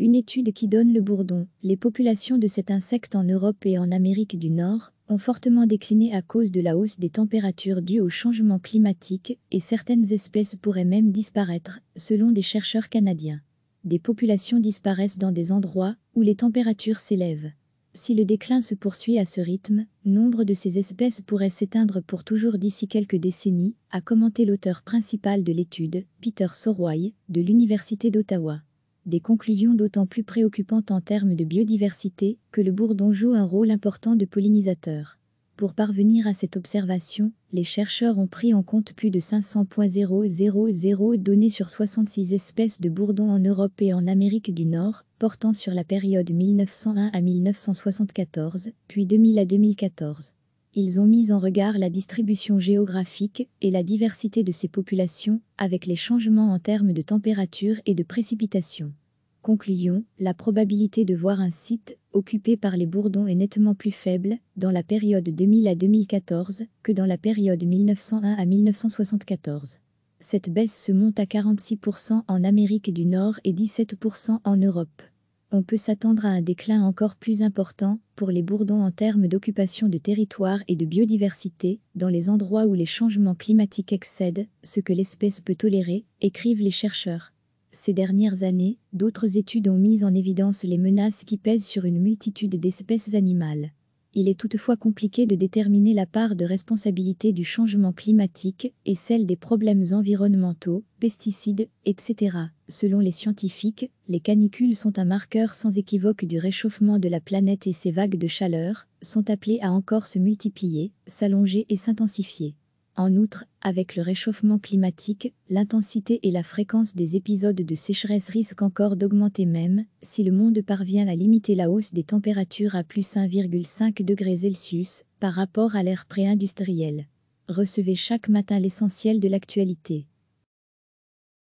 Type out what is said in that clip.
Une étude qui donne le bourdon, les populations de cet insecte en Europe et en Amérique du Nord ont fortement décliné à cause de la hausse des températures dues au changement climatique et certaines espèces pourraient même disparaître, selon des chercheurs canadiens. Des populations disparaissent dans des endroits où les températures s'élèvent. Si le déclin se poursuit à ce rythme, nombre de ces espèces pourraient s'éteindre pour toujours d'ici quelques décennies, a commenté l'auteur principal de l'étude, Peter Soroy, de l'Université d'Ottawa des conclusions d'autant plus préoccupantes en termes de biodiversité que le bourdon joue un rôle important de pollinisateur. Pour parvenir à cette observation, les chercheurs ont pris en compte plus de 500.000 données sur 66 espèces de bourdons en Europe et en Amérique du Nord, portant sur la période 1901 à 1974, puis 2000 à 2014 ils ont mis en regard la distribution géographique et la diversité de ces populations avec les changements en termes de température et de précipitations. Concluons, la probabilité de voir un site occupé par les bourdons est nettement plus faible dans la période 2000 à 2014 que dans la période 1901 à 1974. Cette baisse se monte à 46% en Amérique du Nord et 17% en Europe on peut s'attendre à un déclin encore plus important pour les bourdons en termes d'occupation de territoire et de biodiversité, dans les endroits où les changements climatiques excèdent ce que l'espèce peut tolérer, écrivent les chercheurs. Ces dernières années, d'autres études ont mis en évidence les menaces qui pèsent sur une multitude d'espèces animales. Il est toutefois compliqué de déterminer la part de responsabilité du changement climatique et celle des problèmes environnementaux, pesticides, etc. Selon les scientifiques, les canicules sont un marqueur sans équivoque du réchauffement de la planète et ces vagues de chaleur sont appelées à encore se multiplier, s'allonger et s'intensifier. En outre, avec le réchauffement climatique, l'intensité et la fréquence des épisodes de sécheresse risquent encore d'augmenter même si le monde parvient à limiter la hausse des températures à plus 1,5 degrés Celsius par rapport à l'ère pré-industrielle. Recevez chaque matin l'essentiel de l'actualité.